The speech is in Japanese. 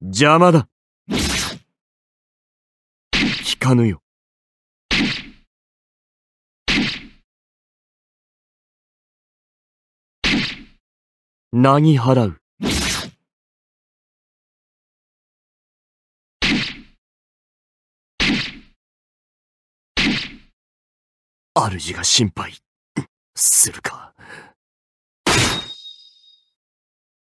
邪魔だ聞かぬよなぎ払う主が心配するか。